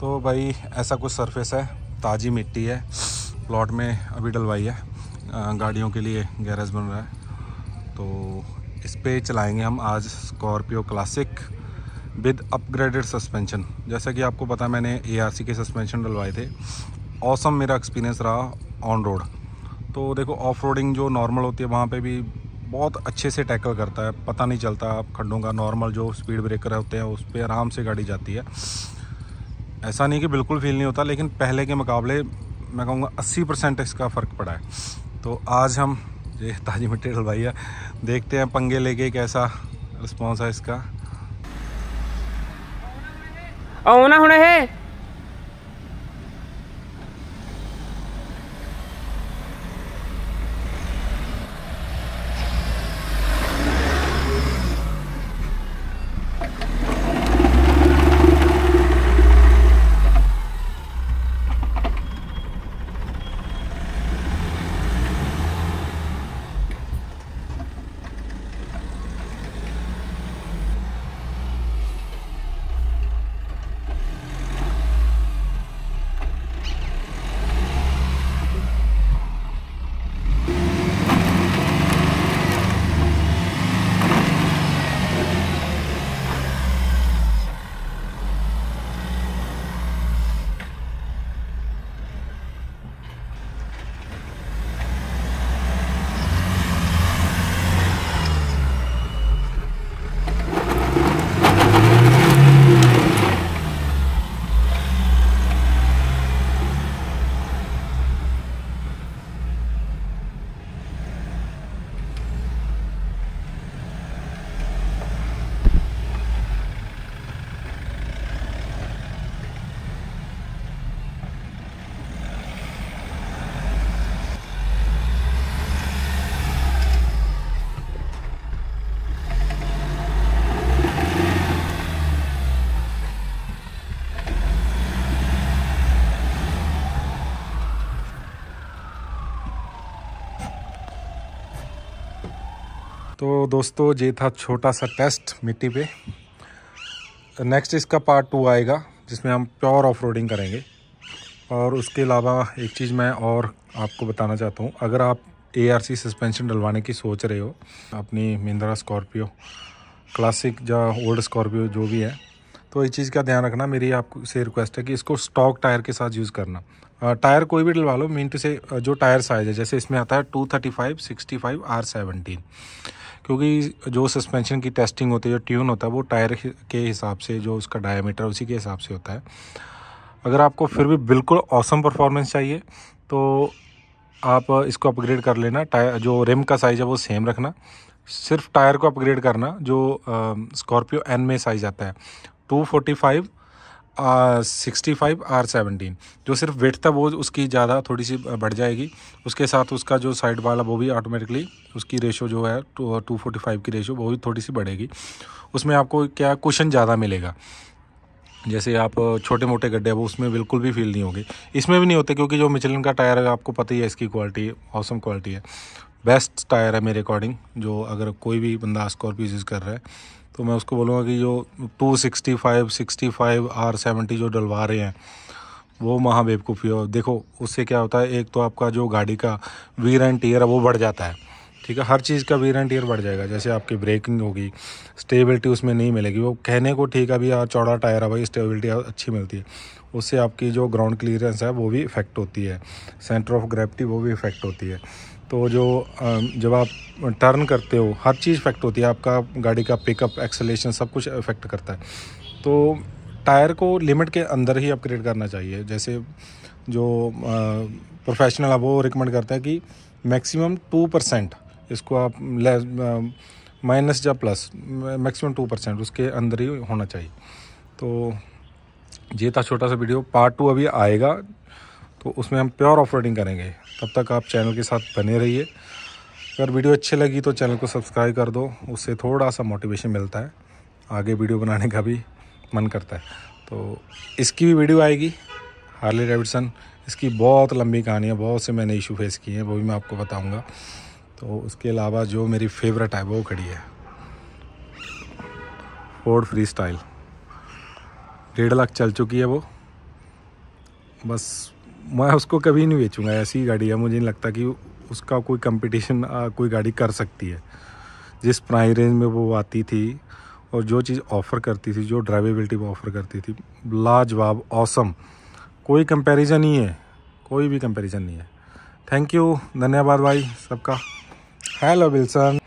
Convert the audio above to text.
तो भाई ऐसा कुछ सरफेस है ताज़ी मिट्टी है प्लॉट में अभी डलवाई है गाड़ियों के लिए गैरेज बन रहा है तो इस पर चलाएँगे हम आज Scorpio classic with upgraded suspension जैसा कि आपको पता मैंने ए के सस्पेंशन डलवाए थे औसम मेरा एक्सपीरियंस रहा ऑन रोड तो देखो ऑफ रोडिंग जो नॉर्मल होती है वहाँ पे भी बहुत अच्छे से टैकल करता है पता नहीं चलता आप खड्डों का नॉर्मल जो स्पीड ब्रेकर होते हैं उस पर आराम से गाड़ी जाती है ऐसा नहीं कि बिल्कुल फील नहीं होता लेकिन पहले के मुकाबले मैं कहूँगा अस्सी परसेंट इसका फ़र्क पड़ा है तो आज हम ये ताजी मिट्टी है देखते हैं पंगे लेके कैसा रिस्पॉन्स है इसका होना है तो दोस्तों ये था छोटा सा टेस्ट मिट्टी पे नेक्स्ट इसका पार्ट टू आएगा जिसमें हम प्योर ऑफ करेंगे और उसके अलावा एक चीज़ मैं और आपको बताना चाहता हूँ अगर आप ए सस्पेंशन डलवाने की सोच रहे हो अपनी महिंद्रा स्कॉर्पियो क्लासिक या ओल्ड स्कॉर्पियो जो भी है तो इस चीज़ का ध्यान रखना मेरी से रिक्वेस्ट है कि इसको स्टॉक टायर के साथ यूज़ करना टायर कोई भी डलवा लो मीन से जो टायर साइज़ है जैसे इसमें आता है two thirty five sixty five R seventeen क्योंकि जो सस्पेंशन की टेस्टिंग होती है जो ट्यून होता है वो टायर के हिसाब से जो उसका डायमीटर उसी के हिसाब से होता है अगर आपको फिर भी बिल्कुल औसम परफॉर्मेंस चाहिए तो आप इसको अपग्रेड कर लेना टायर जो रिम का साइज़ है वो सेम रखना सिर्फ टायर को अपग्रेड करना जो स्कॉर्पियो एन में साइज़ आता है 245 सिक्सटी फाइव आर सेवनटीन जो सिर्फ वेट था वो उसकी ज़्यादा थोड़ी सी बढ़ जाएगी उसके साथ उसका जो साइड वाला वो भी ऑटोमेटिकली उसकी रेशो जो है टू फोर्टी फाइव की रेशो वो भी थोड़ी सी बढ़ेगी उसमें आपको क्या कुशन ज़्यादा मिलेगा जैसे आप छोटे मोटे गड्ढे वो उसमें बिल्कुल भी फील नहीं होगी इसमें भी नहीं होते क्योंकि जो मिचलन का टायर है आपको पता ही है इसकी क्वालिटी औसम क्वालिटी है बेस्ट टायर है मेरे अकॉर्डिंग जो अगर कोई भी बंदा स्कॉर्पियो यूज़ कर रहा है तो मैं उसको बोलूँगा कि जो two sixty five sixty five R seventy जो डलवा रहे हैं वो महा बेवकूफ़ी हो देखो उससे क्या होता है एक तो आपका जो गाड़ी का वीर एंड टीयर है वो बढ़ जाता है ठीक है हर चीज़ का वीर एंड टीयर बढ़ जाएगा जैसे आपकी ब्रेकिंग होगी स्टेबिलिटी उसमें नहीं मिलेगी वो कहने को ठीक है अभी यार चौड़ा टायर है भाई स्टेबिलिटी अच्छी मिलती है उससे आपकी जो ग्राउंड क्लियरेंस है वो भी इफेक्ट होती है सेंटर ऑफ ग्रेविटी वो भी इफेक्ट होती है तो जो जब आप टर्न करते हो हर चीज़ इफेक्ट होती है आपका गाड़ी का पिकअप एक्सलेशन सब कुछ इफेक्ट करता है तो टायर को लिमिट के अंदर ही अपग्रेड करना चाहिए जैसे जो प्रोफेशनल आप वो रिकमेंड करते हैं कि मैक्सिमम टू परसेंट इसको आप माइनस या प्लस मैक्सिमम टू परसेंट उसके अंदर ही होना चाहिए तो ये था छोटा सा वीडियो पार्ट टू अभी आएगा तो उसमें हम प्योर ऑफ करेंगे तब तक आप चैनल के साथ बने रहिए अगर वीडियो अच्छी लगी तो चैनल को सब्सक्राइब कर दो उससे थोड़ा सा मोटिवेशन मिलता है आगे वीडियो बनाने का भी मन करता है तो इसकी भी वीडियो आएगी हार्ले डेविडसन इसकी बहुत लंबी कहानी है बहुत से मैंने इशू फेस किए हैं वो भी मैं आपको बताऊंगा तो उसके अलावा जो मेरी फेवरेट है वो खड़ी है फोर्ड फ्री स्टाइल डेढ़ लाख चल चुकी है वो बस मैं उसको कभी नहीं बेचूंगा ऐसी गाड़ी है मुझे नहीं लगता कि उसका कोई कंपटीशन कोई गाड़ी कर सकती है जिस प्राइस रेंज में वो आती थी और जो चीज़ ऑफ़र करती थी जो ड्राइवेबिलिटी वो ऑफ़र करती थी लाजवाब औसम कोई कंपैरिजन ही है कोई भी कंपैरिजन नहीं है थैंक यू धन्यवाद भाई सबका हेलो विल्सन